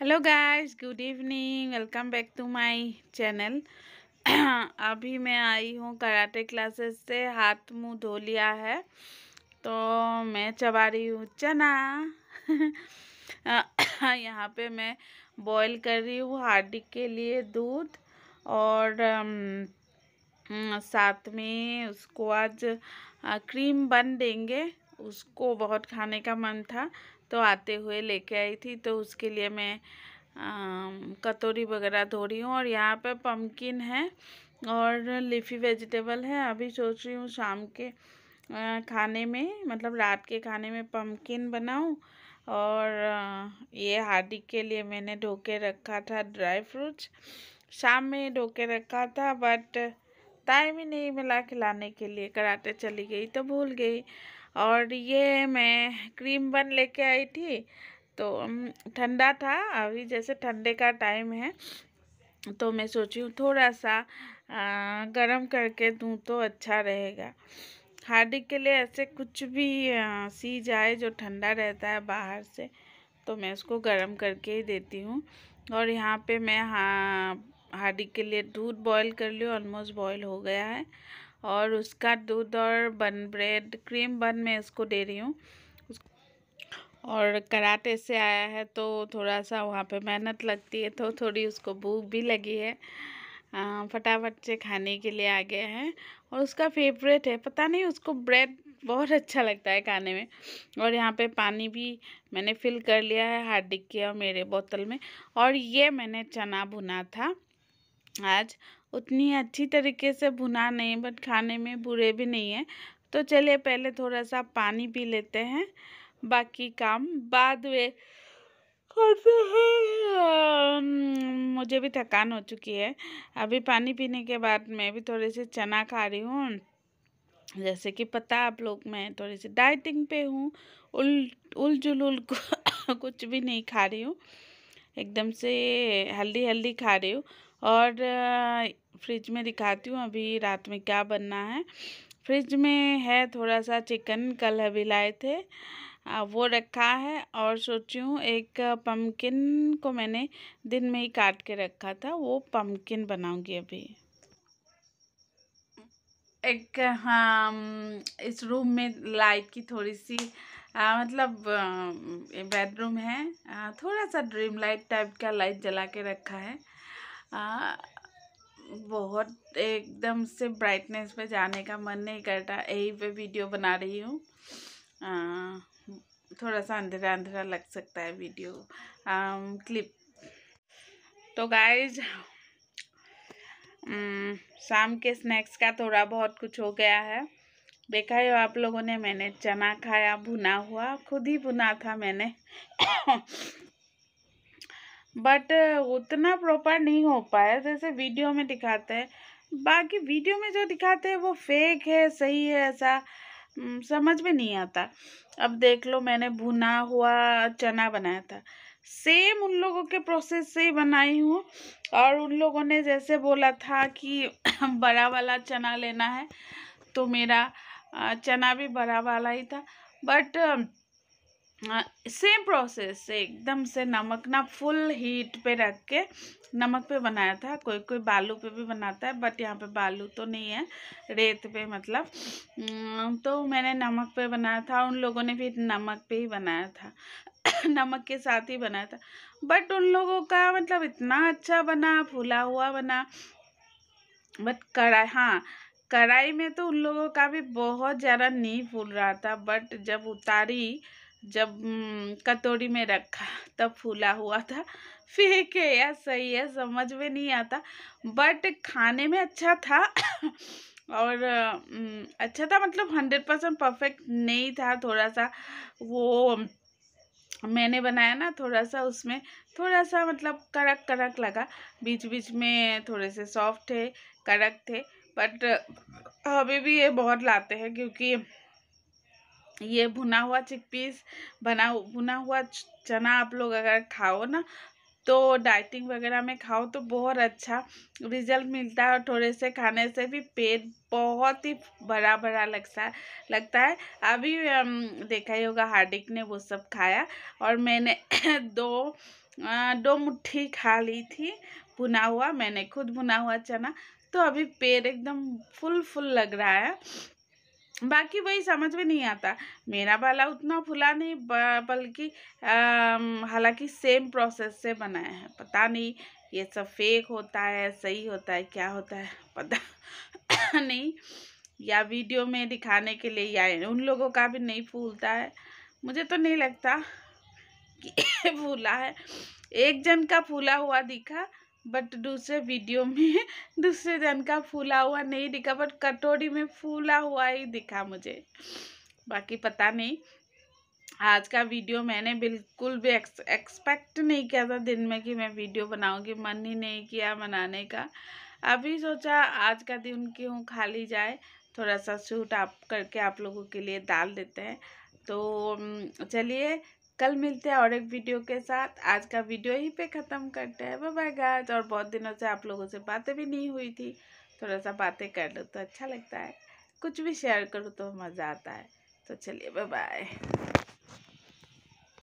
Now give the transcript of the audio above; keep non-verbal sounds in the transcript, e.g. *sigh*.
hello guys good evening welcome back to my channel अभी मैं आई हूँ कराटे क्लासेस से हाथ मुंह धो लिया है तो मैं चबा रही हूँ चना *laughs* यहाँ पे मैं बॉईल कर रही हूँ हार्डिक के लिए दूध और साथ में उसको आज क्रीम बन देंगे उसको बहुत खाने का मन था तो आते हुए लेके आई थी तो उसके लिए मैं कतोरी वगैरह धो रही हूँ और यहाँ पे पम्पकिन है और लीफी वेजिटेबल है अभी सोच रही हूँ शाम के खाने में मतलब रात के खाने में पम्पकिन बनाऊँ और ये हार्दिक के लिए मैंने धो के रखा था ड्राई फ्रूट्स शाम में धो के रखा था बट टाइम ही नहीं मिला खिलाने के लिए कराटे चली गई तो भूल गई और ये मैं क्रीम बन लेके आई थी तो ठंडा था अभी जैसे ठंडे का टाइम है तो मैं सोची हूँ थोड़ा सा गर्म करके दूँ तो अच्छा रहेगा हार्डिक के लिए ऐसे कुछ भी सी जाए जो ठंडा रहता है बाहर से तो मैं उसको गर्म करके ही देती हूँ और यहाँ पे मैं हाँ हार्डिक के लिए दूध बॉईल कर ली ऑलमोस्ट बॉईल हो गया है और उसका दूध और बन ब्रेड क्रीम बन मैं इसको दे रही हूँ और कराटे से आया है तो थोड़ा सा वहाँ पे मेहनत लगती है तो थोड़ी उसको भूख भी लगी है फटाफट से खाने के लिए आ गया है और उसका फेवरेट है पता नहीं उसको ब्रेड बहुत अच्छा लगता है खाने में और यहाँ पे पानी भी मैंने फिल कर लिया है हार्दिक के और मेरे बोतल में और ये मैंने चना भुना था आज उतनी अच्छी तरीके से भुना नहीं बट खाने में बुरे भी नहीं है तो चलिए पहले थोड़ा सा पानी पी लेते हैं बाकी काम बाद में करते हैं मुझे भी थकान हो चुकी है अभी पानी पीने के बाद मैं भी थोड़े से चना खा रही हूँ जैसे कि पता आप लोग मैं थोड़ी सी डाइटिंग पे हूँ उल उल *coughs* कुछ भी नहीं खा रही हूँ एकदम से हल्दी हल्दी खा रही हूँ और फ्रिज में दिखाती हूँ अभी रात में क्या बनना है फ्रिज में है थोड़ा सा चिकन कल अभी लाए थे वो रखा है और सोची हूँ एक पम्पकिन को मैंने दिन में ही काट के रखा था वो पम्पकिन बनाऊंगी अभी एक हाँ इस रूम में लाइट की थोड़ी सी आ, मतलब बेडरूम है आ, थोड़ा सा ड्रीम लाइट टाइप का लाइट जला के रखा है बहुत एकदम से ब्राइटनेस पे जाने का मन नहीं करता यही पे वीडियो बना रही हूँ थोड़ा सा अंधेरा अंधेरा लग सकता है वीडियो आ, क्लिप तो गाइज शाम के स्नैक्स का थोड़ा बहुत कुछ हो गया है देखा है आप लोगों ने मैंने चना खाया भुना हुआ खुद ही भुना था मैंने बट uh, उतना प्रॉपर नहीं हो पाया जैसे वीडियो में दिखाते हैं बाकी वीडियो में जो दिखाते हैं वो फेक है सही है ऐसा समझ में नहीं आता अब देख लो मैंने भुना हुआ चना बनाया था सेम उन लोगों के प्रोसेस से ही बनाई हूँ और उन लोगों ने जैसे बोला था कि *coughs* बड़ा वाला चना लेना है तो मेरा चना भी बड़ा वाला ही था बट सेम प्रोसेस से एकदम से नमक ना फुल हीट पे रख के नमक पे बनाया था कोई कोई बालू पे भी बनाता है बट यहाँ पे बालू तो नहीं है रेत पे मतलब mm, तो मैंने नमक पे बनाया था उन लोगों ने भी नमक पे ही बनाया था *coughs* नमक के साथ ही बनाया था बट उन लोगों का मतलब इतना अच्छा बना फूला हुआ बना बट कढ़ाई हाँ कढ़ाई में तो उन लोगों का भी बहुत ज़्यादा नहीं फूल रहा था बट जब उतारी जब कटोरी में रखा तब फूला हुआ था फेंक है या सही है समझ में नहीं आता बट खाने में अच्छा था और अच्छा था मतलब हंड्रेड परसेंट परफेक्ट नहीं था थोड़ा सा वो मैंने बनाया ना थोड़ा सा उसमें थोड़ा सा मतलब कड़क कड़क लगा बीच बीच में थोड़े से सॉफ्ट थे कड़क थे बट अभी भी ये बहुत लाते हैं क्योंकि ये भुना हुआ चिकपीस बना भुना हुआ चना आप लोग अगर खाओ ना तो डाइटिंग वगैरह में खाओ तो बहुत अच्छा रिजल्ट मिलता है और थोड़े से खाने से भी पेट बहुत ही बड़ा बड़ा लगता है लगता है अभी देखा ही होगा हार्दिक ने वो सब खाया और मैंने *coughs* दो दो मुट्ठी खा ली थी भुना हुआ मैंने खुद भुना हुआ चना तो अभी पेट एकदम फुल फुल लग रहा है बाकी वही समझ में नहीं आता मेरा भाला उतना फुला नहीं बल्कि हालांकि सेम प्रोसेस से बनाया है पता नहीं ये सब फेक होता है सही होता है क्या होता है पता *coughs* नहीं या वीडियो में दिखाने के लिए या उन लोगों का भी नहीं फूलता है मुझे तो नहीं लगता *coughs* कि *coughs* फूला है एक जन का फूला हुआ दिखा बट दूसरे वीडियो में *laughs* दूसरे जन का फूला हुआ नहीं दिखा बट कटोरी में फूला हुआ ही दिखा मुझे बाकी पता नहीं आज का वीडियो मैंने बिल्कुल भी एक्स, एक्सपेक्ट नहीं किया था दिन में कि मैं वीडियो बनाऊंगी मन ही नहीं किया बनाने का अभी सोचा आज का दिन क्यों खाली जाए थोड़ा सा सूट आप करके आप लोगों के लिए डाल देते हैं तो चलिए कल मिलते हैं और एक वीडियो के साथ आज का वीडियो ही पे ख़त्म करते हैं बाय बाय और बहुत दिनों से आप लोगों से बातें भी नहीं हुई थी थोड़ा सा बातें कर लो तो अच्छा लगता है कुछ भी शेयर करो तो मज़ा आता है तो चलिए बाय बाय